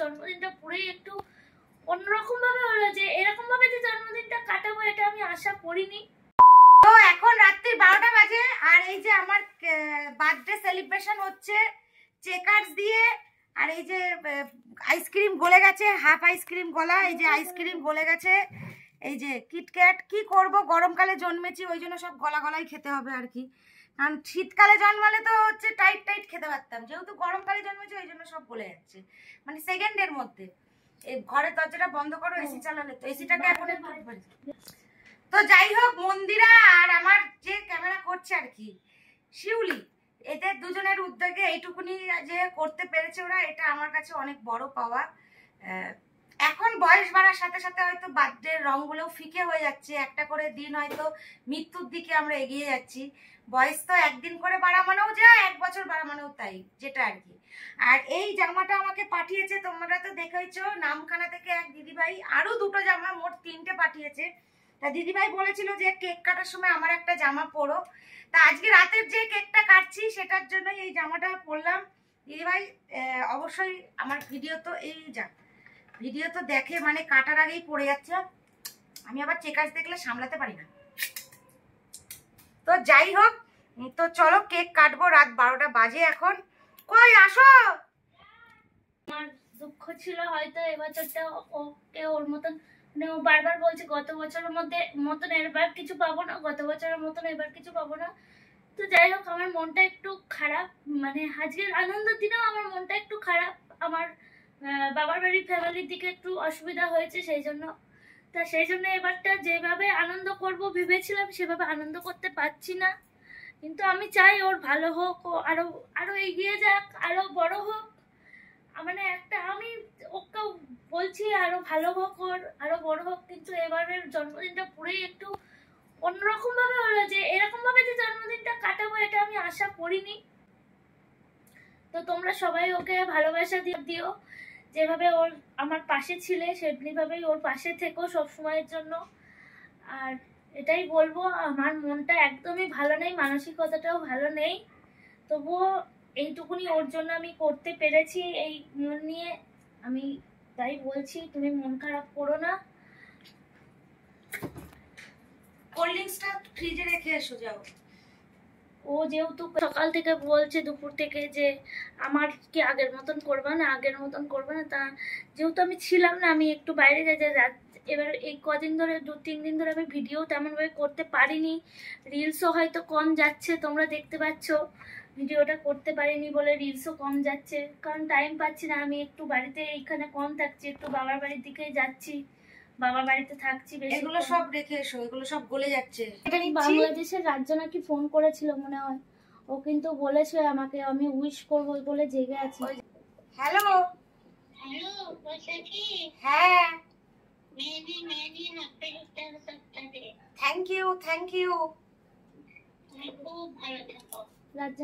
জন্মদিনটা পুরোই একটু অন্যরকম ভাবে হলো যে এরকম ভাবে যে জন্মদিনটা কাটাবো এটা আমি আশা করিনি তো এখন রাত্রি বারোটা বাজে আর এই যে আমার বার্থডে সেলিব্রেশন হচ্ছে চেকার্স দিয়ে আর এই যে আইসক্রিম গলে গেছে হাফ আইসক্রিম গলা এই যে আইসক্রিম গলে গেছে এই যে কিটক্যাট কি করব গরমকালে জন্মেছি ওই জন্য সব গলা গলাই খেতে হবে আর কি কারণ শীতকালে জন্মালে তো হচ্ছে টাইট টাইট খেতে পারতাম যেহেতু গরমকালে জন্মেছে ওই জন্য সব গলে যাচ্ছে মানে সেকেন্ডের মধ্যে এই ঘরের দরজাটা বন্ধ করো এসি হ্যাঁ। চালালে তো এসিটাকে এখন মানে- তো যাই হোক মন্দিরা আর আমার যে ক্যামেরা করছে আর কি শিউলি এদের দুজনের উদ্যোগে এইটুকুনি যে করতে পেরেছে ওরা এটা আমার কাছে অনেক বড় পাওয়া এখন বয়স বাড়ার সাথে সাথে হয়তো বার্থডের রঙগুলোও ফিকে হয়ে যাচ্ছে একটা করে দিন হয়তো মৃত্যুর দিকে আমরা এগিয়ে যাচ্ছি বয়স তো একদিন করে মানেও যায় এক বছর মানেও তাই যেটা আর কি আর এই জামাটা আমাকে পাঠিয়েছে তোমরা তো দেখেছো নামখানা থেকে এক দিদিভাই আরও দুটো জামা মোট তিনটে পাঠিয়েছে তা দিদিভাই বলেছিল যে কেক কাটার সময় আমার একটা জামা পরো তা আজকে রাতের যে কেকটা কাটছি সেটার জন্য এই জামাটা পরলাম দিদিভাই অবশ্যই আমার ভিডিও তো এই জামা ভিডিও তো দেখে মানে কাটার আগেই পড়ে যাচ্ছে আমি আবার চেকার্স দেখলে সামলাতে পারি না তো যাই হোক তো চলো কেক কাটবো রাত বারোটা বাজে এখন কই আসো আমার দুঃখ ছিল হয়তো এবছরটা ওকে ওর মতন মানে ও বারবার বলছে গত বছরের মধ্যে মতন এবার কিছু পাবো না গত বছরের মতন এবার কিছু পাবো না তো যাই হোক আমার মনটা একটু খারাপ মানে আজকের আনন্দের দিনেও আমার মনটা একটু খারাপ আমার বাবার বাড়ির ফ্যামিলির দিকে একটু অসুবিধা হয়েছে সেই জন্য তা সেই জন্য এবারটা যেভাবে আনন্দ করব ভেবেছিলাম সেভাবে আনন্দ করতে পারছি না কিন্তু আমি চাই ওর ভালো হোক ও আরো আরো এগিয়ে যাক আরো বড় হোক মানে একটা আমি ওকে বলছি আরো ভালো হোক ওর আরো বড় হোক কিন্তু এবারের জন্মদিনটা পুরোই একটু অন্যরকম ভাবে হলো যে এরকম ভাবে যে জন্মদিনটা কাটাবো এটা আমি আশা করিনি তো তোমরা সবাই ওকে ভালোবাসা দিও যেভাবে ওর আমার পাশে ছিলে সেভাবেই ওর পাশে থেকো সব সময়ের জন্য আর এটাই বলবো আমার মনটা একদমই ভালো নেই মানসিকতাটাও ভালো নেই তবুও এইটুকুনি ওর জন্য আমি করতে পেরেছি এই মন নিয়ে আমি তাই বলছি তুমি মন খারাপ করো না কোল্ড ড্রিঙ্কসটা ফ্রিজে রেখে এসো যাও ও যেহেতু সকাল থেকে বলছে দুপুর থেকে যে আমার কি আগের মতন করবে না আগের মতন করবে না তা যেহেতু আমি ছিলাম না আমি একটু বাইরে গেছে এবার এই কদিন ধরে দু তিন দিন ধরে আমি ভিডিও তেমনভাবে করতে পারিনি রিলসও হয়তো কম যাচ্ছে তোমরা দেখতে পাচ্ছ ভিডিওটা করতে পারিনি বলে রিলসও কম যাচ্ছে কারণ টাইম পাচ্ছি না আমি একটু বাড়িতে এইখানে কম থাকছি একটু বাবার বাড়ির দিকে যাচ্ছি বাড়িতে থাকছি এগুলো সব রেখে এসো এগুলো সব গলে যাচ্ছে বাংলাদেশের রাজ্য নাকি ফোন করেছিল মনে হয় ও কিন্তু বলেছে আমাকে আমি উইশ করব বলে জেগে আছি হ্যালো হ্যালো হ্যাঁ থ্যাঙ্ক ইউ থ্যাঙ্ক ইউ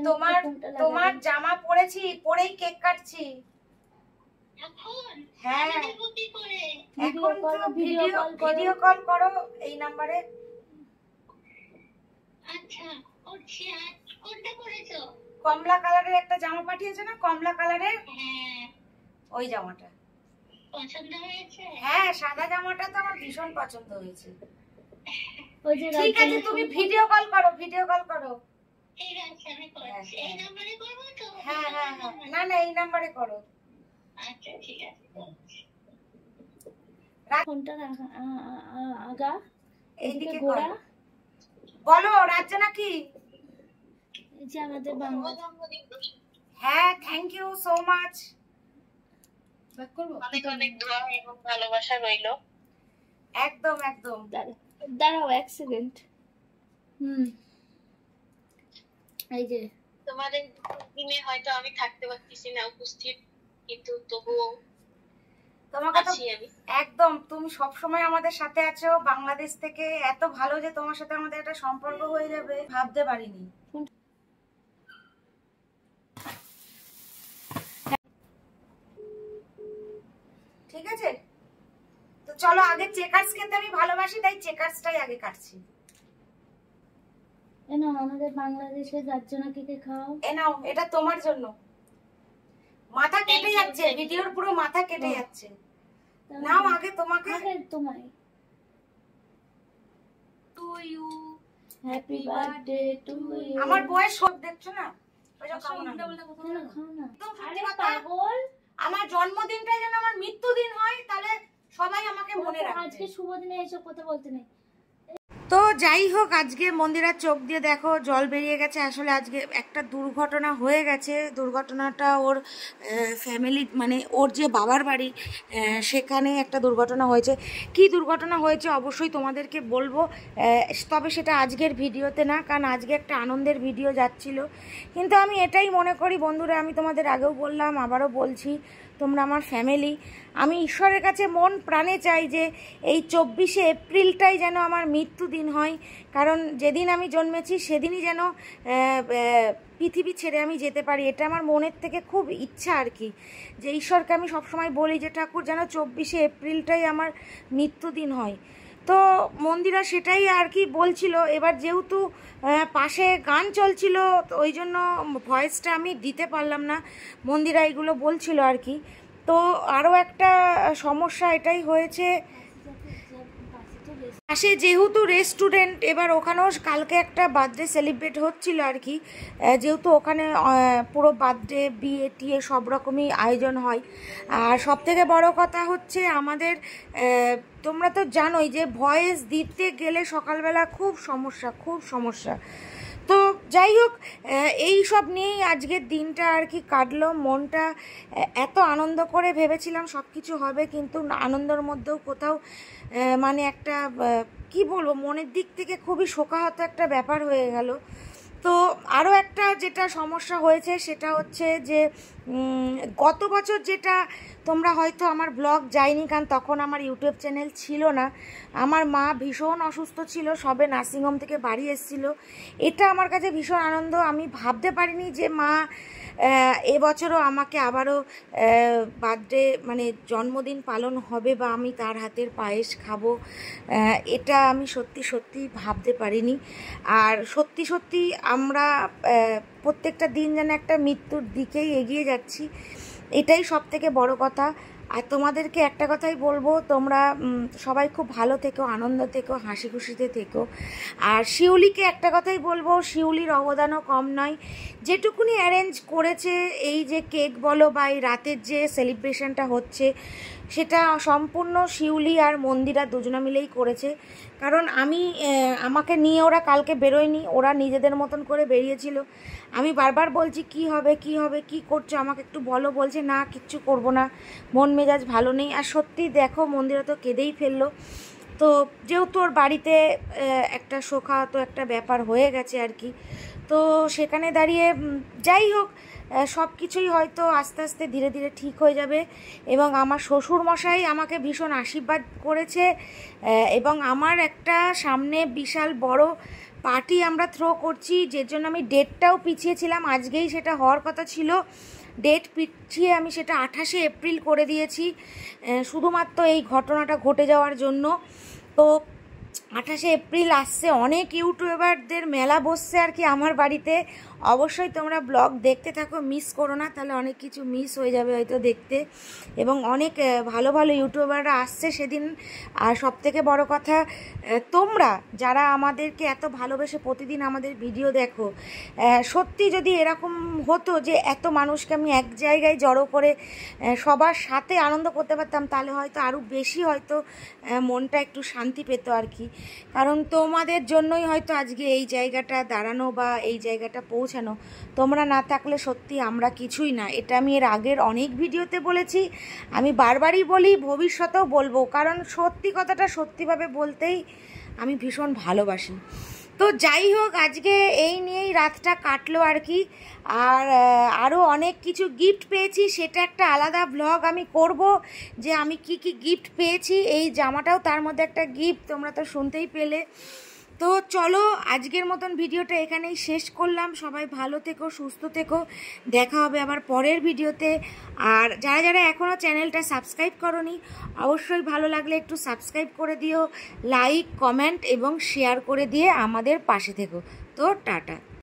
তোমার তোমার জামা পরেছি পরেই কেক কাটছি হ্যাঁ এখন ভিডিও ভিডিও কল করো এই নম্বরে আচ্ছা, কমলা কালারের একটা জামা পাঠিয়েছে না কমলা কালারের হ্যাঁ। ওই জামাটা হ্যাঁ সাদা জামাটা তো আমার ভীষণ পছন্দ হয়েছে ঠিক আছে তুমি ভিডিও কল করো ভিডিও কল করো হ্যাঁ হ্যাঁ।, হ্যাঁ হ্যাঁ হ্যাঁ না না এই নাম্বারে করো আচ্ছা ঠিক আছে কোনটা আগা এদিকে গোড়া বলো রাজ্জানা কি যে আমাদের বাংলা হ্যাঁ থ্যাংক ইউ সো মাচ দাঁড়াও এক সেকেন্ড এই যে তোমাদের দিনে হয়তো আমি থাকতে পারতেছি না উপস্থিত কিন্তু তবুও একদম তুমি সবসময় আমাদের সাথে আছো বাংলাদেশ থেকে এত ভালো যে তোমার সাথে আমাদের একটা সম্পর্ক হয়ে যাবে ভাবতে পারিনি ঠিক আছে তো চলো আগে চেকার্স খেতে আমি ভালোবাসি তাই চেকার্সটাই আগে কাটছি এনাও আমাদের বাংলাদেশে যার জন্য কে কে খাও এনাও এটা তোমার জন্য মাথা কেটে যাচ্ছে ভিডিওর পুরো মাথা কেটে যাচ্ছে নাও আগে তোমাকে আগে তোমায় to you happy birthday to you আমার বয়স শর্ট দেখছো না আচ্ছা, আমার জন্মদিনটা যেন আমার মৃত্যুদিন হয় তাহলে সবাই আমাকে মনে রাখবে আজকে শুভ দিনে এসব কথা বলতে নেই তো যাই হোক আজকে মন্দিরের চোখ দিয়ে দেখো জল বেরিয়ে গেছে আসলে আজকে একটা দুর্ঘটনা হয়ে গেছে দুর্ঘটনাটা ওর ফ্যামিলি মানে ওর যে বাবার বাড়ি সেখানে একটা দুর্ঘটনা হয়েছে কি দুর্ঘটনা হয়েছে অবশ্যই তোমাদেরকে বলবো তবে সেটা আজকের ভিডিওতে না কারণ আজকে একটা আনন্দের ভিডিও যাচ্ছিল কিন্তু আমি এটাই মনে করি বন্ধুরা আমি তোমাদের আগেও বললাম আবারও বলছি তোমরা আমার ফ্যামিলি আমি ঈশ্বরের কাছে মন প্রাণে চাই যে এই চব্বিশে এপ্রিলটাই যেন আমার মৃত্যু দিন হয় কারণ যেদিন আমি জন্মেছি সেদিনই যেন পৃথিবী ছেড়ে আমি যেতে পারি এটা আমার মনের থেকে খুব ইচ্ছা আর কি যে ঈশ্বরকে আমি সবসময় বলি যে ঠাকুর যেন চব্বিশে এপ্রিলটাই আমার মৃত্যু দিন হয় তো মন্দিরা সেটাই আর কি বলছিল এবার যেহেতু পাশে গান চলছিল ওই জন্য ভয়েসটা আমি দিতে পারলাম না মন্দিরা এগুলো বলছিল আর কি তো আরও একটা সমস্যা এটাই হয়েছে সে যেহেতু রেস্টুরেন্ট এবার ওখানেও কালকে একটা বার্থডে সেলিব্রেট হচ্ছিল আর কি যেহেতু ওখানে পুরো বার্থডে বিয়ে টিয়ে সব রকমই আয়োজন হয় আর সব থেকে বড় কথা হচ্ছে আমাদের তোমরা তো জানোই যে ভয়েস দিতে গেলে সকালবেলা খুব সমস্যা খুব সমস্যা তো যাই হোক এই সব নিয়েই আজকের দিনটা আর কি কাটলো মনটা এত আনন্দ করে ভেবেছিলাম সব কিছু হবে কিন্তু আনন্দের মধ্যেও কোথাও মানে একটা কি বলবো মনের দিক থেকে খুবই শোকাহত একটা ব্যাপার হয়ে গেল তো আরও একটা যেটা সমস্যা হয়েছে সেটা হচ্ছে যে গত বছর যেটা তোমরা হয়তো আমার ব্লগ যায়নি কারণ তখন আমার ইউটিউব চ্যানেল ছিল না আমার মা ভীষণ অসুস্থ ছিল সবে নার্সিংহোম থেকে বাড়ি এসেছিলো এটা আমার কাছে ভীষণ আনন্দ আমি ভাবতে পারিনি যে মা এবছরও আমাকে আবারও বার্থডে মানে জন্মদিন পালন হবে বা আমি তার হাতের পায়েস খাবো এটা আমি সত্যি সত্যি ভাবতে পারিনি আর সত্যি সত্যি আমরা প্রত্যেকটা দিন যেন একটা মৃত্যুর দিকেই এগিয়ে যাচ্ছি এটাই সব থেকে বড় কথা আর তোমাদেরকে একটা কথাই বলবো তোমরা সবাই খুব ভালো থেকো আনন্দ থেকো হাসি খুশিতে থেকো আর শিউলিকে একটা কথাই বলবো শিউলির অবদানও কম নয় যেটুকুনি অ্যারেঞ্জ করেছে এই যে কেক বলো বা এই রাতের যে সেলিব্রেশনটা হচ্ছে সেটা সম্পূর্ণ শিউলি আর মন্দিরা দুজনা মিলেই করেছে কারণ আমি আমাকে নিয়ে ওরা কালকে বেরোয়নি ওরা নিজেদের মতন করে বেরিয়েছিল আমি বারবার বলছি কি হবে কি হবে কি করছো আমাকে একটু বলো বলছে না কিচ্ছু করব না মন মেজাজ ভালো নেই আর সত্যি দেখো মন্দিরা তো কেঁদেই ফেললো তো যেহেতু ওর বাড়িতে একটা শোকা তো একটা ব্যাপার হয়ে গেছে আর কি তো সেখানে দাঁড়িয়ে যাই হোক সব কিছুই হয়তো আস্তে আস্তে ধীরে ধীরে ঠিক হয়ে যাবে এবং আমার শ্বশুর মশাই আমাকে ভীষণ আশীর্বাদ করেছে এবং আমার একটা সামনে বিশাল বড় পার্টি আমরা থ্রো করছি যে জন্য আমি ডেটটাও পিছিয়েছিলাম আজকেই সেটা হওয়ার কথা ছিল ডেট পিছিয়ে আমি সেটা আঠাশে এপ্রিল করে দিয়েছি শুধুমাত্র এই ঘটনাটা ঘটে যাওয়ার জন্য তো আঠাশে এপ্রিল আসছে অনেক ইউটিউবারদের মেলা বসছে আর কি আমার বাড়িতে অবশ্যই তোমরা ব্লগ দেখতে থাকো মিস করো না তাহলে অনেক কিছু মিস হয়ে যাবে হয়তো দেখতে এবং অনেক ভালো ভালো ইউটিউবাররা আসছে সেদিন আর সব থেকে বড়ো কথা তোমরা যারা আমাদেরকে এত ভালোবেসে প্রতিদিন আমাদের ভিডিও দেখো সত্যি যদি এরকম হতো যে এত মানুষকে আমি এক জায়গায় জড়ো করে সবার সাথে আনন্দ করতে পারতাম তাহলে হয়তো আরও বেশি হয়তো মনটা একটু শান্তি পেত আর কি কারণ তোমাদের জন্যই হয়তো আজকে এই জায়গাটা দাঁড়ানো বা এই জায়গাটা পৌঁছ পৌঁছানো তোমরা না থাকলে সত্যি আমরা কিছুই না এটা আমি এর আগের অনেক ভিডিওতে বলেছি আমি বারবারই বলি ভবিষ্যতেও বলবো কারণ সত্যি কথাটা সত্যিভাবে বলতেই আমি ভীষণ ভালোবাসি তো যাই হোক আজকে এই নিয়েই রাতটা কাটলো আর কি আর আরও অনেক কিছু গিফট পেয়েছি সেটা একটা আলাদা ব্লগ আমি করব যে আমি কি কি গিফট পেয়েছি এই জামাটাও তার মধ্যে একটা গিফট তোমরা তো শুনতেই পেলে তো চলো আজকের মতন ভিডিওটা এখানেই শেষ করলাম সবাই ভালো থেকো সুস্থ থেকো দেখা হবে আবার পরের ভিডিওতে আর যারা যারা এখনও চ্যানেলটা সাবস্ক্রাইব করনি অবশ্যই ভালো লাগলে একটু সাবস্ক্রাইব করে দিও লাইক কমেন্ট এবং শেয়ার করে দিয়ে আমাদের পাশে থেকো তো টাটা